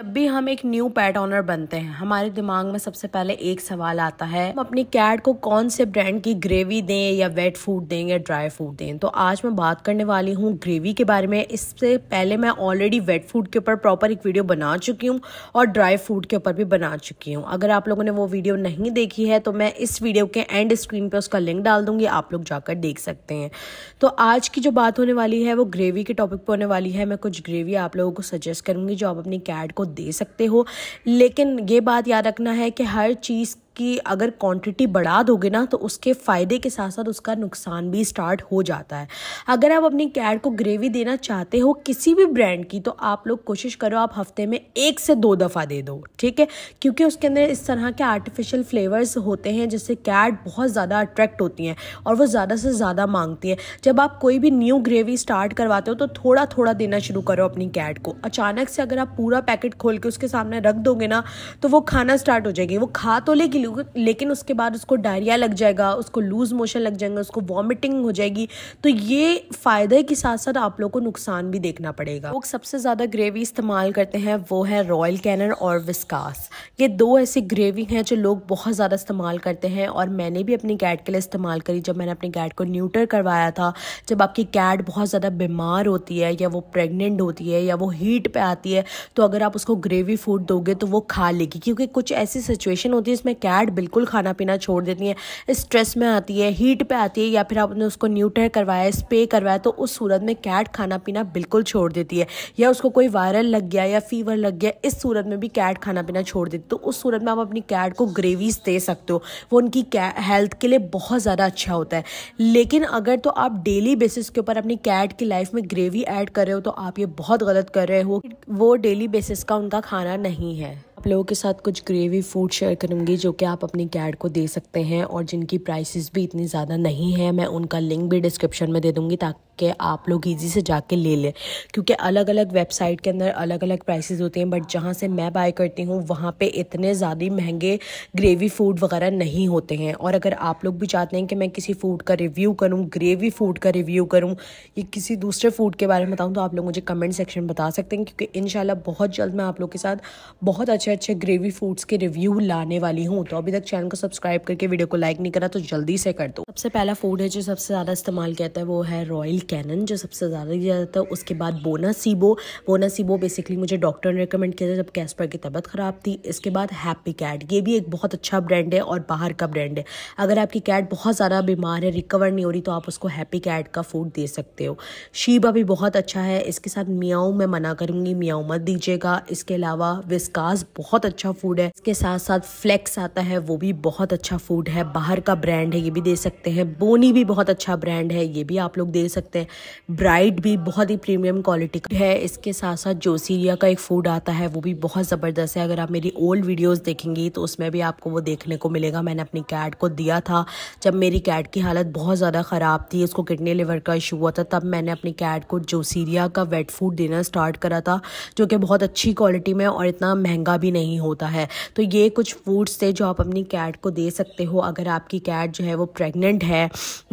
जब भी हम एक न्यू पैट ऑनर बनते हैं हमारे दिमाग में सबसे पहले एक सवाल आता है हम अपनी कैट को कौन से ब्रांड की ग्रेवी दें या वेट फूड दें या ड्राई फूड दें तो आज मैं बात करने वाली हूँ ग्रेवी के बारे में इससे पहले मैं ऑलरेडी वेट फूड के ऊपर प्रॉपर एक वीडियो बना चुकी हूँ और ड्राई फ्रूट के ऊपर भी बना चुकी हूँ अगर आप लोगों ने वो वीडियो नहीं देखी है तो मैं इस वीडियो के एंड स्क्रीन पर उसका लिंक डाल दूंगी आप लोग जाकर देख सकते हैं तो आज की जो बात होने वाली है वो ग्रेवी के टॉपिक पर होने वाली है मैं कुछ ग्रेवी आप लोगों को सजेस्ट करूँगी जो आप अपनी कैट को दे सकते हो लेकिन ये बात याद रखना है कि हर चीज़ कि अगर क्वांटिटी बढ़ा दोगे ना तो उसके फ़ायदे के साथ साथ उसका नुकसान भी स्टार्ट हो जाता है अगर आप अपनी कैट को ग्रेवी देना चाहते हो किसी भी ब्रांड की तो आप लोग कोशिश करो आप हफ्ते में एक से दो दफ़ा दे दो ठीक है क्योंकि उसके अंदर इस तरह के आर्टिफिशियल फ्लेवर्स होते हैं जिससे कैट बहुत ज़्यादा अट्रैक्ट होती हैं और वो ज़्यादा से ज़्यादा मांगती हैं जब आप कोई भी न्यू ग्रेवी स्टार्ट करवाते हो तो थोड़ा थोड़ा देना शुरू करो अपनी कैट को अचानक से अगर आप पूरा पैकेट खोल के उसके सामने रख दोगे ना तो वो खाना स्टार्ट हो जाएगी वो खा तो लेगी लेकिन उसके बाद उसको डायरिया लग जाएगा उसको लूज मोशन लग जाएगा उसको वॉमिटिंग हो जाएगी तो ये फ़ायदे के साथ साथ आप लोग को नुकसान भी देखना पड़ेगा लोग सबसे ज़्यादा ग्रेवी इस्तेमाल करते हैं वो है रॉयल कैनर और विस्कास ये दो ऐसी ग्रेवी हैं जो लोग बहुत ज़्यादा इस्तेमाल करते हैं और मैंने भी अपनी कैट के लिए इस्तेमाल करी जब मैंने अपने कैट को न्यूटर करवाया था जब आपकी कैट बहुत ज़्यादा बीमार होती है या वो प्रेगनेंट होती है या वो हीट पे आती है तो अगर आप उसको ग्रेवी फूड दोगे तो वो खा लेगी क्योंकि कुछ ऐसी सिचुएशन होती है जिसमें कैट डैड बिल्कुल खाना पीना छोड़ देती हैं स्ट्रेस में आती है हीट पे आती है या फिर आपने उसको न्यूटर करवाया स्प्रे करवाया तो उस सूरत में कैट खाना पीना बिल्कुल छोड़ देती है या उसको कोई वायरल लग गया या फीवर लग गया इस सूरत में भी कैट खाना पीना छोड़ देती तो उस सूरत में आप अपनी कैट को ग्रेवीज दे सकते हो वो उनकी हेल्थ के लिए बहुत ज़्यादा अच्छा होता है लेकिन अगर तो आप डेली बेसिस के ऊपर अपनी कैट की लाइफ में ग्रेवी ऐड कर रहे हो तो आप ये बहुत गलत कर रहे हो वो डेली बेसिस का उनका खाना नहीं है आप लोगों के साथ कुछ ग्रेवी फूड शेयर करूँगी जो कि आप अपनी कैट को दे सकते हैं और जिनकी प्राइसेस भी इतनी ज़्यादा नहीं है मैं उनका लिंक भी डिस्क्रिप्शन में दे दूंगी ताकि के आप लोग ईजी से जाके ले लें क्योंकि अलग अलग वेबसाइट के अंदर अलग अलग प्राइसेस होते हैं बट जहाँ से मैं बाय करती हूँ वहाँ पे इतने ज़्यादा महंगे ग्रेवी फूड वगैरह नहीं होते हैं और अगर आप लोग भी चाहते हैं कि मैं किसी फूड का रिव्यू करूँ ग्रेवी फूड का रिव्यू करूँ या किसी दूसरे फूड के बारे में बताऊँ तो आप लोग मुझे कमेंट सेक्शन बता सकते हैं क्योंकि इन बहुत जल्द मैं आप लोग के साथ बहुत अच्छे अच्छे ग्रेवी फूड्स के रिव्यू लाने वाली हूँ तो अभी तक चैनल को सब्सक्राइब करके वीडियो को लाइक नहीं करा तो जल्दी से कर दो सबसे पहला फूड है जो सबसे ज़्यादा इस्तेमाल कहता है वो है रॉयल कैनन जो सबसे ज़्यादा दिया जाता है उसके बाद Bona Cibo Bona Cibo basically मुझे डॉक्टर ने रिकमेंड किया था जब कैस्पर की तबीयत ख़राब थी इसके बाद हैप्पी कैट ये भी एक बहुत अच्छा ब्रांड है और बाहर का ब्रांड है अगर आपकी कैट बहुत ज़्यादा बीमार है रिकवर नहीं हो रही तो आप उसको हैप्पी कैट का फूड दे सकते हो शीबा भी बहुत अच्छा है इसके साथ मियाऊ मैं मना करूँगी मियाऊ मत दीजिएगा इसके अलावा विस्कास बहुत अच्छा फूड है इसके साथ साथ फ्लेक्स आता है वो भी बहुत अच्छा फूड है बाहर का ब्रांड है ये भी दे सकते हैं बोनी भी बहुत अच्छा ब्रांड है ये भी आप लोग दे सकते सकते हैं ब्राइड भी बहुत ही प्रीमियम क्वालिटी है इसके साथ साथ जोसीरिया का एक फूड आता है वो भी बहुत ज़बरदस्त है अगर आप मेरी ओल्ड वीडियोस देखेंगी तो उसमें भी आपको वो देखने को मिलेगा मैंने अपनी कैट को दिया था जब मेरी कैट की हालत बहुत ज़्यादा ख़राब थी उसको किडनी लिवर का इशू हुआ था तब मैंने अपनी कैट को जोसीरिया का वेट फूड देना स्टार्ट करा था जो कि बहुत अच्छी क्वालिटी में और इतना महंगा भी नहीं होता है तो ये कुछ फूड्स थे जो आप अपनी कैट को दे सकते हो अगर आपकी कैट जो है वो प्रेगनेंट है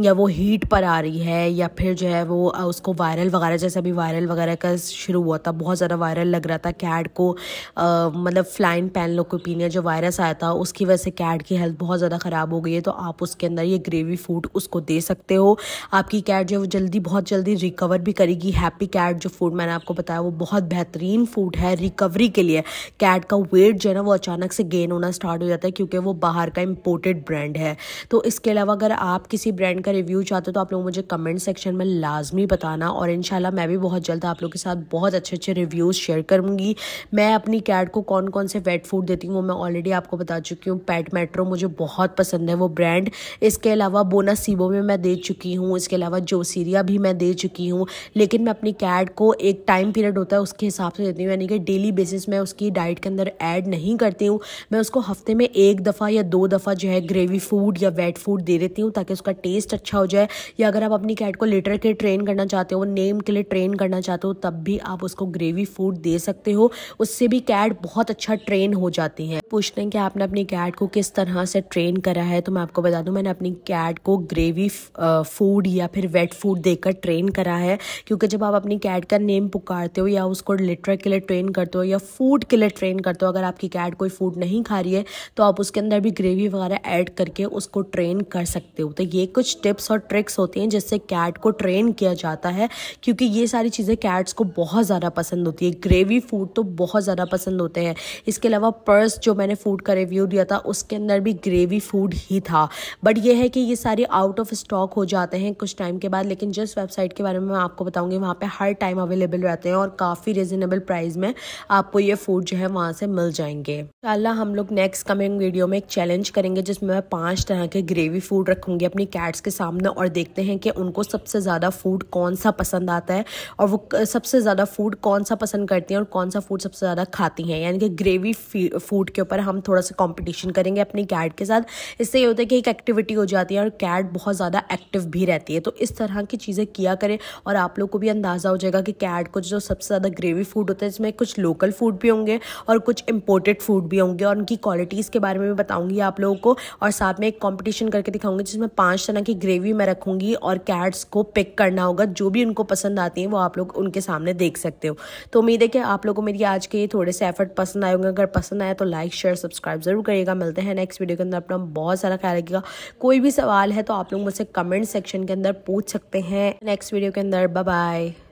या वो हीट पर आ रही है या फिर जो है है वो उसको वायरल वगैरह जैसे अभी वायरल वगैरह का शुरू हुआ था बहुत ज़्यादा वायरल लग रहा था कैड को आ, मतलब फ्लाइन पीने जो वायरस आया था उसकी वजह से कैड की हेल्थ बहुत ज़्यादा ख़राब हो गई है तो आप उसके अंदर ये ग्रेवी फूड उसको दे सकते हो आपकी कैट जो है वो जल्दी बहुत जल्दी रिकवर भी करेगी हैप्पी कैट जो फूड मैंने आपको बताया वो बहुत बेहतरीन फूड है रिकवरी के लिए कैट का वेट जो है ना वो अचानक से गेन होना स्टार्ट हो जाता है क्योंकि वो बाहर का इम्पोर्टेड ब्रांड है तो इसके अलावा अगर आप किसी ब्रांड का रिव्यू चाहते हो तो आप लोग मुझे कमेंट सेक्शन में लाजमी बताना और इन मैं भी बहुत जल्द आप लोग के साथ बहुत अच्छे अच्छे रिव्यूज़ शेयर करूँगी मैं अपनी कैट को कौन कौन से वेट फूड देती हूँ वो मैं ऑलरेडी आपको बता चुकी हूँ पैट मेट्रो मुझे बहुत पसंद है वो ब्रांड इसके अलावा बोना सीबो में मैं दे चुकी हूँ इसके अलावा जोसीरिया भी मैं दे चुकी हूँ लेकिन मैं अपनी कैट को एक टाइम पीरियड होता है उसके हिसाब से देती हूँ यानी कि डेली बेसिस में उसकी डाइट के अंदर ऐड नहीं करती हूँ मैं उसको हफ्ते में एक दफ़ा या दो दफ़ा जो है ग्रेवी फूड या वेट फूड दे देती हूँ ताकि उसका टेस्ट अच्छा हो जाए या अगर आप अपनी कैट को लेटर के लिए ट्रेन करना चाहते हो नेम के लिए ट्रेन करना चाहते हो तब भी आप उसको ग्रेवी फूड दे सकते हो उससे भी कैट बहुत अच्छा ट्रेन हो जाती है पूछते हैं कि आपने अपनी कैट को किस तरह से ट्रेन करा है तो मैं आपको बता दूं मैंने अपनी कैट को ग्रेवी फूड या फिर वेट फूड देकर ट्रेन करा है क्योंकि जब आप अपनी कैट का नेम पुकारते हो या उसको लिटर के लिए ट्रेन करते हो या फूड के लिए ट्रेन करते हो अगर आपकी कैट कोई फूड नहीं खा रही है तो आप उसके अंदर भी ग्रेवी वगैरह ऐड करके उसको ट्रेन कर सकते हो तो ये कुछ टिप्स और ट्रिक्स होती हैं जिससे कैट को ट्रेन एक्सप्लेन किया जाता है क्योंकि ये सारी चीज़ें कैट्स को बहुत ज़्यादा पसंद होती है ग्रेवी फूड तो बहुत ज़्यादा पसंद होते हैं इसके अलावा पर्स जो मैंने फूड का रिव्यू दिया था उसके अंदर भी ग्रेवी फूड ही था बट ये है कि ये सारे आउट ऑफ स्टॉक हो जाते हैं कुछ टाइम के बाद लेकिन जिस वेबसाइट के बारे में मैं आपको बताऊँगी वहाँ पर हर टाइम अवेलेबल रहते हैं और काफ़ी रिजनेबल प्राइस में आपको ये फूड जो है वहाँ से मिल जाएंगे इंशाल्लाह हम लोग नेक्स्ट कमिंग वीडियो में एक चैलेंज करेंगे जिसमें मैं पाँच तरह के ग्रेवी फूड रखूंगी अपनी कैट्स के सामने और देखते हैं कि उनको सबसे ज़्यादा फूड कौन सा पसंद आता है और वो सबसे ज़्यादा फूड कौन सा पसंद करती हैं और कौन सा फूड सबसे ज़्यादा खाती हैं यानी कि ग्रेवी फूड के ऊपर हम थोड़ा सा कॉम्पिटिशन करेंगे अपनी कैट के साथ इससे ये होता है कि एक एक्टिविटी हो जाती है और कैट बहुत ज़्यादा एक्टिव भी रहती है तो इस तरह की चीज़ें किया करें और आप लोग को भी अंदाज़ा हो जाएगा कि कैट को जो सबसे ज़्यादा ग्रेवी फूड होता है इसमें कुछ लोकल फूड भी होंगे और कुछ इम्पोर्टेड फूड भी होंगे और उनकी क्वालिटीज़ के बारे में भी बताऊँगी आप लोगों को और साथ में एक कॉम्पिटिशन करके दिखाऊंगी जिसमें पाँच तरह की ग्रेवी मैं रखूँगी और कैट्स को पिक करना होगा जो भी उनको पसंद आती है वो आप लोग उनके सामने देख सकते हो तो उम्मीद है कि आप लोगों को मेरी आज के थोड़े से एफर्ट पसंद आए होंगे अगर पसंद आया तो लाइक शेयर सब्सक्राइब ज़रूर करिएगा मिलते हैं नेक्स्ट वीडियो के अंदर अपना बहुत सारा ख्याल रखिएगा कोई भी सवाल है तो आप लोग मुझसे कमेंट सेक्शन के अंदर पूछ सकते हैं नेक्स्ट वीडियो के अंदर बाय